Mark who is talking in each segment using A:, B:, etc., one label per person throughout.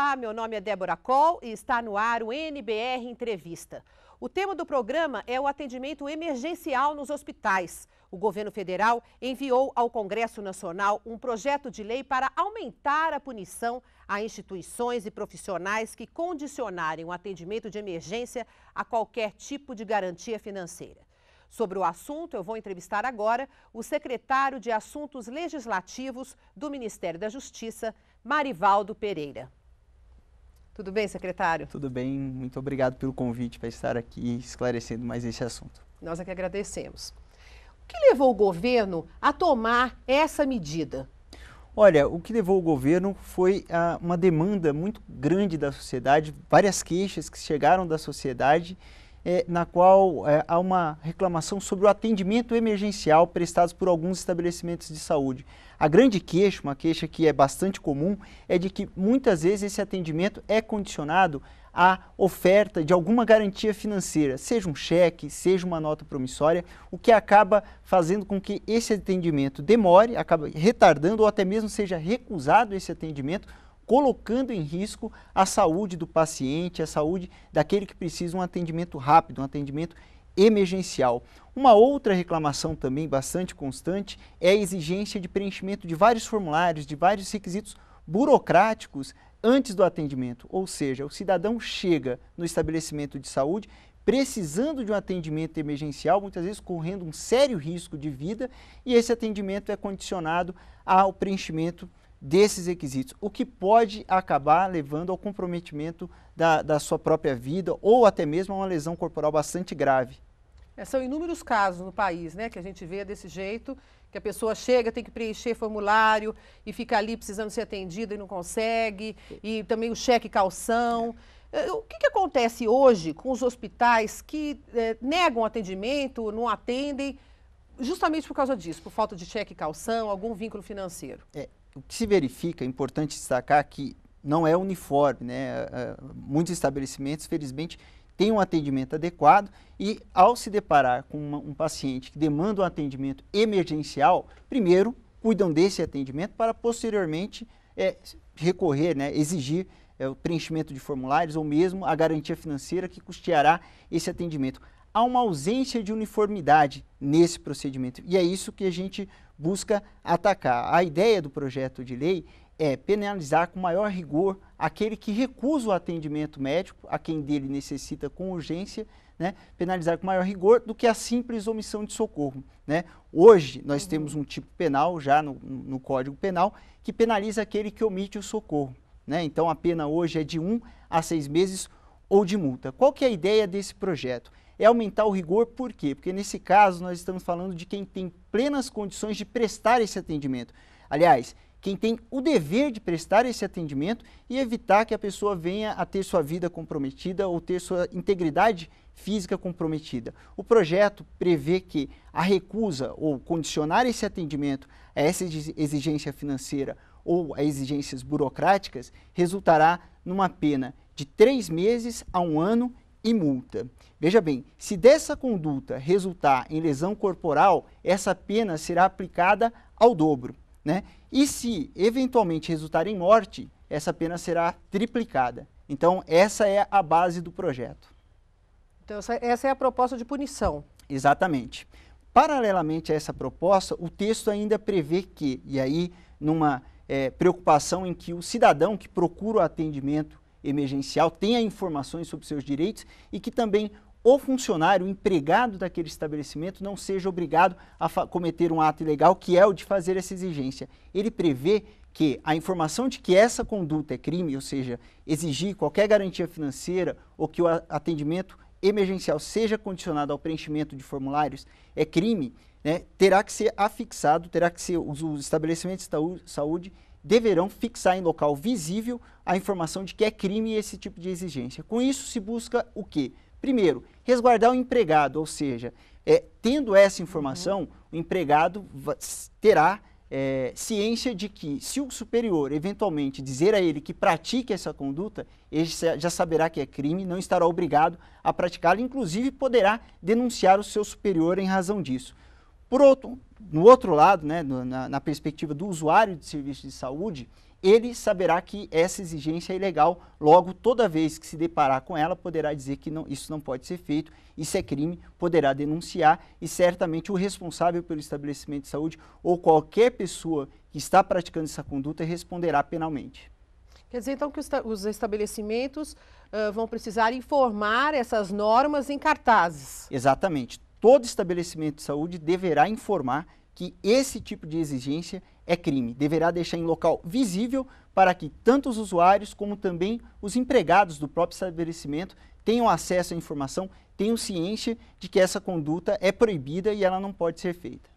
A: Olá, meu nome é Débora Col e está no ar o NBR Entrevista. O tema do programa é o atendimento emergencial nos hospitais. O governo federal enviou ao Congresso Nacional um projeto de lei para aumentar a punição a instituições e profissionais que condicionarem o atendimento de emergência a qualquer tipo de garantia financeira. Sobre o assunto, eu vou entrevistar agora o secretário de Assuntos Legislativos do Ministério da Justiça, Marivaldo Pereira.
B: Tudo bem, secretário? Tudo bem, muito obrigado pelo convite para estar aqui esclarecendo mais esse assunto.
A: Nós é que agradecemos. O que levou o governo a tomar essa medida?
B: Olha, o que levou o governo foi a, ah, uma demanda muito grande da sociedade, várias queixas que chegaram da sociedade é, na qual é, há uma reclamação sobre o atendimento emergencial prestado por alguns estabelecimentos de saúde. A grande queixa, uma queixa que é bastante comum, é de que muitas vezes esse atendimento é condicionado à oferta de alguma garantia financeira, seja um cheque, seja uma nota promissória, o que acaba fazendo com que esse atendimento demore, acaba retardando ou até mesmo seja recusado esse atendimento colocando em risco a saúde do paciente, a saúde daquele que precisa de um atendimento rápido, um atendimento emergencial. Uma outra reclamação também bastante constante é a exigência de preenchimento de vários formulários, de vários requisitos burocráticos antes do atendimento. Ou seja, o cidadão chega no estabelecimento de saúde precisando de um atendimento emergencial, muitas vezes correndo um sério risco de vida, e esse atendimento é condicionado ao preenchimento desses requisitos, o que pode acabar levando ao comprometimento da, da sua própria vida ou até mesmo a uma lesão corporal bastante grave.
A: É, são inúmeros casos no país, né, que a gente vê desse jeito, que a pessoa chega, tem que preencher formulário e fica ali precisando ser atendida e não consegue, e também o cheque calção. É, o que, que, acontece hoje com os hospitais que é, negam atendimento, não atendem, justamente por causa disso, por falta de cheque calção, algum vínculo financeiro?
B: É, o que se verifica, é importante destacar que não é uniforme, né? É, é, muitos estabelecimentos, felizmente, têm um atendimento adequado e, ao se deparar com uma, um paciente que demanda um atendimento emergencial, primeiro cuidam desse atendimento para posteriormente é, recorrer, né, exigir é, o preenchimento de formulários ou mesmo a garantia financeira que custeará esse atendimento há uma ausência de uniformidade nesse procedimento. E é isso que a gente busca atacar. A ideia do projeto de lei é penalizar com maior rigor aquele que recusa o atendimento médico, a quem dele necessita com urgência, né? penalizar com maior rigor do que a simples omissão de socorro. Né? Hoje, nós uhum. temos um tipo penal, já no, no, Código Penal, que penaliza aquele que omite o socorro. Né? Então, a pena hoje é de um a seis meses ou de multa. Qual que é a ideia desse projeto? é aumentar o rigor, por quê? Porque nesse caso nós estamos falando de quem tem plenas condições de prestar esse atendimento. Aliás, quem tem o dever de prestar esse atendimento e evitar que a pessoa venha a ter sua vida comprometida ou ter sua integridade física comprometida. O projeto prevê que a recusa ou condicionar esse atendimento a essa exigência financeira ou a exigências burocráticas resultará numa pena de três meses a um ano e multa. Veja bem, se dessa conduta resultar em lesão corporal, essa pena será aplicada ao dobro. Né? E se eventualmente resultar em morte, essa pena será triplicada. Então, essa é a base do projeto. Então, essa é a proposta de punição. Exatamente. Paralelamente a essa proposta, o texto ainda prevê que, e aí, numa é, preocupação em que o cidadão que procura o atendimento emergencial, tenha informações sobre seus direitos e que também o funcionário, o empregado daquele estabelecimento, não seja obrigado a cometer um ato ilegal, que é o de fazer essa exigência. Ele prevê que a informação de que essa conduta é crime, ou seja, exigir qualquer garantia financeira ou que o atendimento emergencial seja condicionado ao preenchimento de formulários, é crime, né, terá que ser afixado, terá que ser, os, os estabelecimentos de saúde deverão fixar em local visível a informação de que é crime esse tipo de exigência. Com isso se busca o quê? Primeiro, resguardar o empregado, ou seja, é, tendo essa informação, uhum. o empregado terá é, ciência de que, se o superior eventualmente dizer a ele que pratique essa conduta, ele já saberá que é crime, não estará obrigado a praticá-la, inclusive poderá denunciar o seu superior em razão disso. Por outro, no outro lado, né, na, na perspectiva do usuário de serviço de saúde, ele saberá que essa exigência é ilegal, logo, toda vez que se deparar com ela, poderá dizer que não, isso não pode ser feito, isso é crime, poderá denunciar e certamente o responsável pelo estabelecimento de saúde ou qualquer pessoa que está praticando essa conduta responderá penalmente.
A: Quer dizer, então, que os estabelecimentos uh, vão precisar informar essas normas em cartazes.
B: Exatamente todo estabelecimento de saúde deverá informar que esse tipo de exigência é crime. Deverá deixar em local visível para que tanto os usuários como também os empregados do próprio estabelecimento tenham acesso à informação, tenham ciência de que essa conduta é proibida e ela não pode ser feita.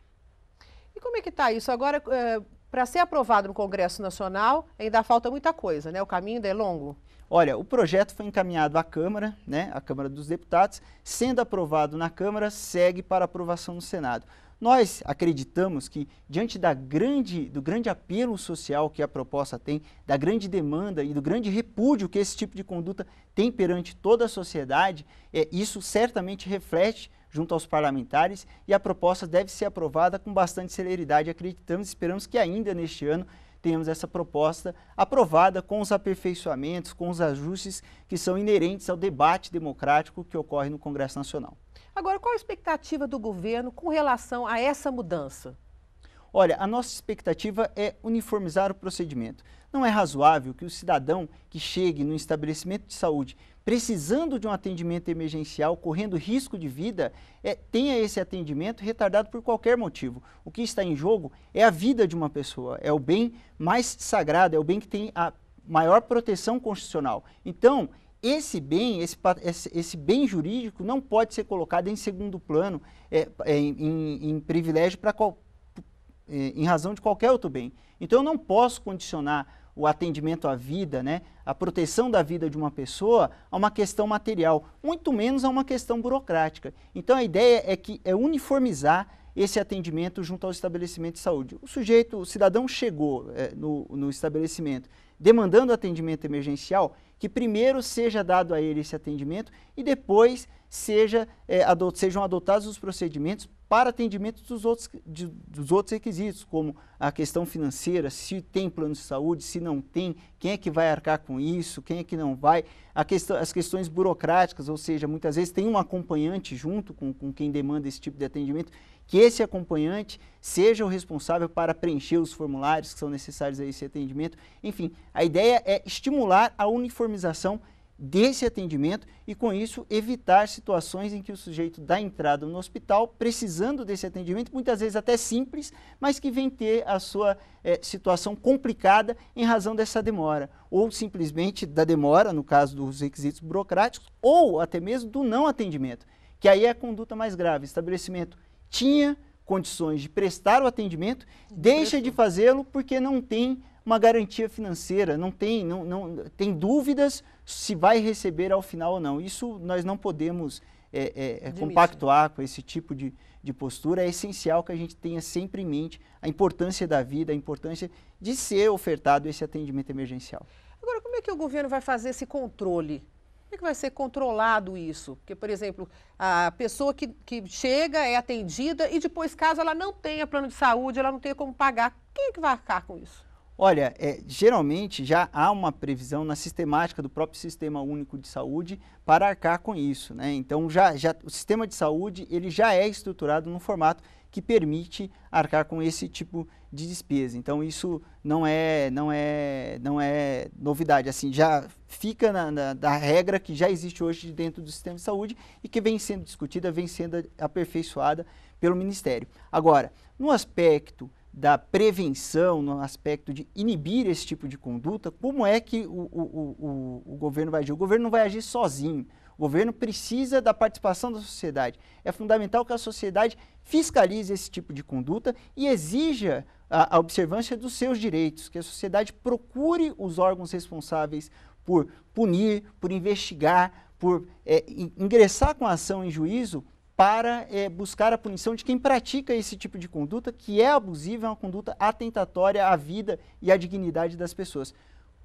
A: E como é que está isso? Agora, é, eh, para ser aprovado no Congresso Nacional, ainda falta muita coisa, né? O caminho ainda é longo.
B: Olha, o projeto foi encaminhado à Câmara, né, à Câmara dos Deputados, sendo aprovado na Câmara, segue para aprovação no Senado. Nós acreditamos que, diante da grande, do grande apelo social que a proposta tem, da grande demanda e do grande repúdio que esse tipo de conduta tem perante toda a sociedade, é, isso certamente reflete junto aos parlamentares e a proposta deve ser aprovada com bastante celeridade. Acreditamos e esperamos que ainda neste ano temos essa proposta aprovada com os aperfeiçoamentos, com os ajustes que são inerentes ao debate democrático que ocorre no Congresso Nacional.
A: Agora, qual a expectativa do governo com relação a essa mudança?
B: Olha, a nossa expectativa é uniformizar o procedimento. Não é razoável que o cidadão que chegue no estabelecimento de saúde precisando de um atendimento emergencial, correndo risco de vida, é, tenha esse atendimento retardado por qualquer motivo. O que está em jogo é a vida de uma pessoa, é o bem mais sagrado, é o bem que tem a maior proteção constitucional. Então, esse bem, esse, esse, bem jurídico não pode ser colocado em segundo plano, é, é em, em, privilégio é, em razão de qualquer outro bem. Então eu não posso condicionar o atendimento à vida, né, a proteção da vida de uma pessoa, a uma questão material, muito menos a uma questão burocrática. Então a ideia é que é uniformizar esse atendimento junto ao estabelecimento de saúde. O sujeito, o cidadão chegou é, no, no estabelecimento demandando atendimento emergencial, que primeiro seja dado a ele esse atendimento e depois seja, é, eh, adot sejam adotados os procedimentos para atendimento dos outros, de, dos outros requisitos, como a questão financeira, se tem plano de saúde, se não tem, quem é que vai arcar com isso, quem é que não vai, questão, as questões burocráticas, ou seja, muitas vezes tem um acompanhante junto com, com quem demanda esse tipo de atendimento, que esse acompanhante seja o responsável para preencher os formulários que são necessários a esse atendimento. Enfim, a ideia é estimular a uniformização desse atendimento e, com isso, evitar situações em que o sujeito dá entrada no hospital precisando desse atendimento, muitas vezes até simples, mas que vem ter a sua é, situação complicada em razão dessa demora, ou simplesmente da demora, no caso dos requisitos burocráticos, ou até mesmo do não atendimento, que aí é a conduta mais grave. O estabelecimento tinha condições de prestar o atendimento, deixa de fazê-lo porque não tem uma garantia financeira, não tem, não, não tem dúvidas se vai receber ao final ou não. Isso nós não podemos é, é, é compactuar com esse tipo de, de postura. É essencial que a gente tenha sempre em mente a importância da vida, a importância de ser ofertado esse atendimento emergencial.
A: Agora, como é que o governo vai fazer esse controle? Como é que vai ser controlado isso? Porque, por exemplo, a pessoa que, que chega, é atendida e depois, caso ela não tenha plano de saúde, ela não tenha como pagar, quem é que vai arcar com isso?
B: Olha, é, geralmente já há uma previsão na sistemática do próprio Sistema Único de Saúde para arcar com isso. Né? Então, já, já, o sistema de saúde ele já é estruturado num formato que permite arcar com esse tipo de despesa. Então, isso não é, não é, não é novidade. Assim, já fica na, na da regra que já existe hoje dentro do sistema de saúde e que vem sendo discutida, vem sendo aperfeiçoada pelo Ministério. Agora, no aspecto da prevenção, no aspecto de inibir esse tipo de conduta, como é que o, o, o, o governo vai agir? O governo não vai agir sozinho. O governo precisa da participação da sociedade. É fundamental que a sociedade fiscalize esse tipo de conduta e exija a, a, observância dos seus direitos, que a sociedade procure os órgãos responsáveis por punir, por investigar, por é, ingressar com a ação em juízo para é, buscar a punição de quem pratica esse tipo de conduta, que é abusiva, é uma conduta atentatória à vida e à dignidade das pessoas.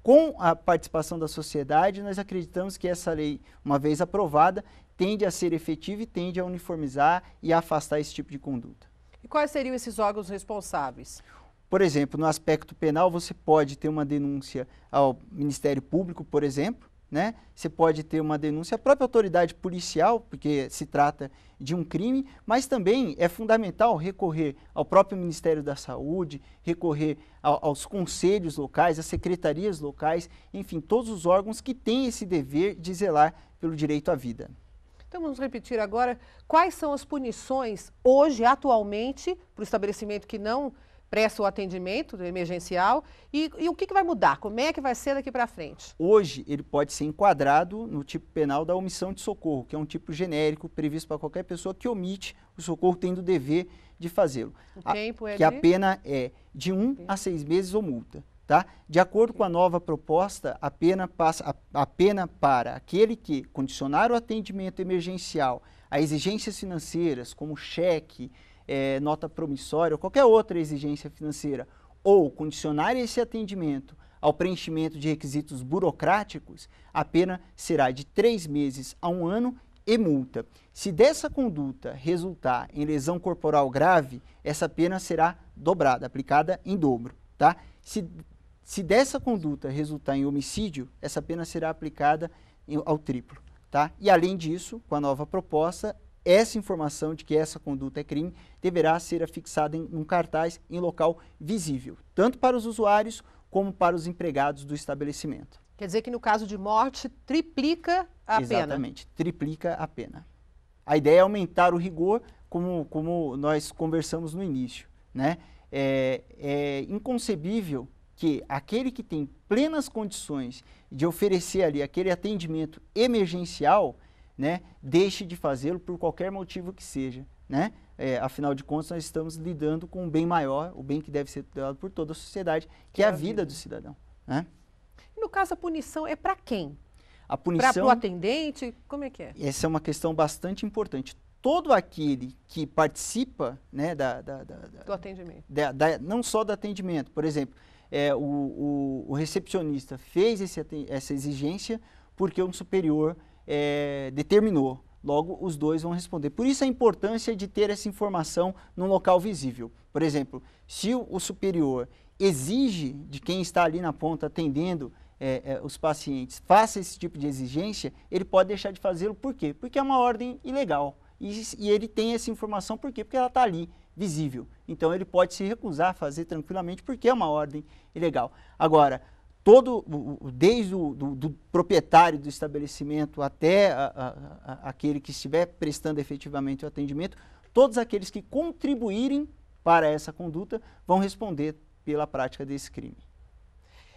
B: Com a participação da sociedade, nós acreditamos que essa lei, uma vez aprovada, tende a ser efetiva e tende a uniformizar e a afastar esse tipo de conduta.
A: E quais seriam esses órgãos responsáveis?
B: Por exemplo, no aspecto penal, você pode ter uma denúncia ao Ministério Público, por exemplo, né? Você pode ter uma denúncia a própria autoridade policial, porque se trata de um crime, mas também é fundamental recorrer ao próprio Ministério da Saúde, recorrer ao, aos conselhos locais, às secretarias locais, enfim, todos os órgãos que têm esse dever de zelar pelo direito à vida.
A: Então vamos repetir agora quais são as punições hoje, atualmente, para o estabelecimento que não presta o atendimento emergencial e, e o que, que, vai mudar? Como é que vai ser daqui para frente?
B: Hoje ele pode ser enquadrado no tipo penal da omissão de socorro, que é um tipo genérico previsto para qualquer pessoa que omite o socorro tendo o dever de fazê-lo. O tempo é que de... a pena é de um a seis meses ou multa. Tá? De acordo com a nova proposta, a pena, passa, a, a pena para aquele que condicionar o atendimento emergencial a exigências financeiras, como cheque, é, nota promissória ou qualquer outra exigência financeira, ou condicionar esse atendimento ao preenchimento de requisitos burocráticos, a pena será de três meses a um ano e multa. Se dessa conduta resultar em lesão corporal grave, essa pena será dobrada, aplicada em dobro. Tá? Se, se dessa conduta resultar em homicídio, essa pena será aplicada em, ao triplo. Tá? E além disso, com a nova proposta, essa informação de que essa conduta é crime deverá ser afixada em um cartaz em local visível, tanto para os usuários como para os empregados do estabelecimento.
A: Quer dizer que no caso de morte triplica a Exatamente, pena. Exatamente,
B: triplica a pena. A ideia é aumentar o rigor, como, como nós conversamos no início. Né? É, é inconcebível que aquele que tem plenas condições de oferecer ali aquele atendimento emergencial, né, deixe de fazê-lo por qualquer motivo que seja. Né? É, afinal de contas, nós estamos lidando com um bem maior, o bem que deve ser tutelado por toda a sociedade, é que, é a vida, vida do cidadão. Né?
A: No caso, a punição é para quem?
B: A punição... Para o
A: atendente? Como é que é? Essa
B: é uma questão bastante importante. Todo aquele que participa né, da, da, da, do atendimento. Da, da, não só do atendimento. Por exemplo, é, o, o, o recepcionista fez esse, essa exigência porque um superior é, determinou. Logo, os dois vão responder. Por isso a importância de ter essa informação num local visível. Por exemplo, se o superior exige de quem está ali na ponta atendendo é, é, os pacientes, faça esse tipo de exigência, ele pode deixar de fazê-lo. Por quê? Porque é uma ordem ilegal. E, e ele tem essa informação por quê? Porque ela está ali, visível. Então ele pode se recusar a fazer tranquilamente porque é uma ordem ilegal. Agora, todo, desde o do, do proprietário do estabelecimento até a, a, a, aquele que estiver prestando efetivamente o atendimento, todos aqueles que contribuírem para essa conduta vão responder pela prática desse crime.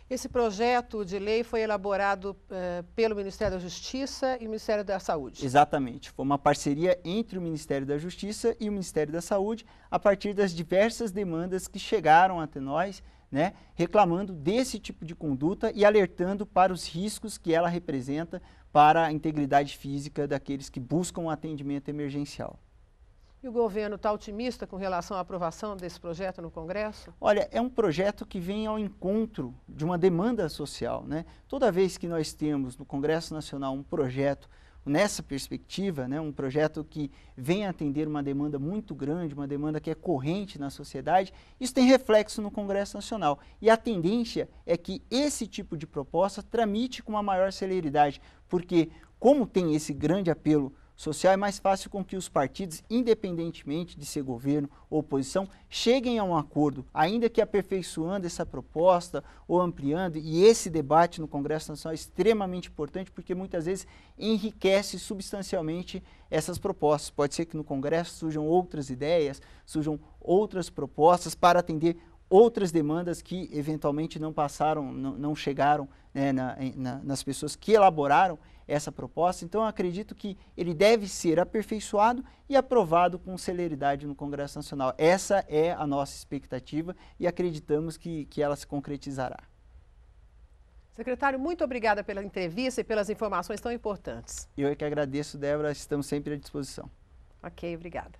A: Esse projeto de lei foi elaborado uh, pelo Ministério da Justiça e o Ministério da Saúde.
B: Exatamente. Foi uma parceria entre o Ministério da Justiça e o Ministério da Saúde, a partir das diversas demandas que chegaram até nós né, reclamando desse tipo de conduta e alertando para os riscos que ela representa para a integridade física daqueles que buscam atendimento emergencial.
A: E o governo está otimista com relação à aprovação desse projeto no Congresso?
B: Olha, é um projeto que vem ao encontro de uma demanda social. Né? Toda vez que nós temos no Congresso Nacional um projeto nessa perspectiva, né, um projeto que vem atender uma demanda muito grande, uma demanda que é corrente na sociedade, isso tem reflexo no Congresso Nacional. E a tendência é que esse tipo de proposta tramite com uma maior celeridade, porque como tem esse grande apelo social é mais fácil com que os partidos, independentemente de ser governo ou oposição, cheguem a um acordo, ainda que aperfeiçoando essa proposta ou ampliando. E esse debate no Congresso Nacional é extremamente importante porque muitas vezes enriquece substancialmente essas propostas. Pode ser que no Congresso surjam outras ideias, surjam outras propostas para atender outras demandas que eventualmente não passaram, não, não chegaram né, na, na, nas pessoas que elaboraram essa proposta. Então, eu acredito que ele deve ser aperfeiçoado e aprovado com celeridade no Congresso Nacional. Essa é a nossa expectativa e acreditamos que, que ela se concretizará.
A: Secretário, muito obrigada pela entrevista e pelas informações tão importantes.
B: Eu é que agradeço, Débora, estamos sempre à disposição.
A: Ok, obrigada.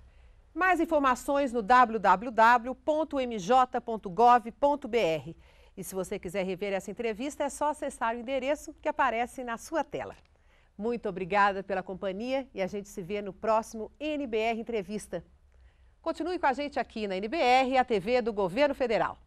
A: Mais informações no www.mj.gov.br. E se você quiser rever essa entrevista, é só acessar o endereço que aparece na sua tela. Muito obrigada pela companhia e a gente se vê no próximo NBR Entrevista. Continue com a gente aqui na NBR, a TV do Governo Federal.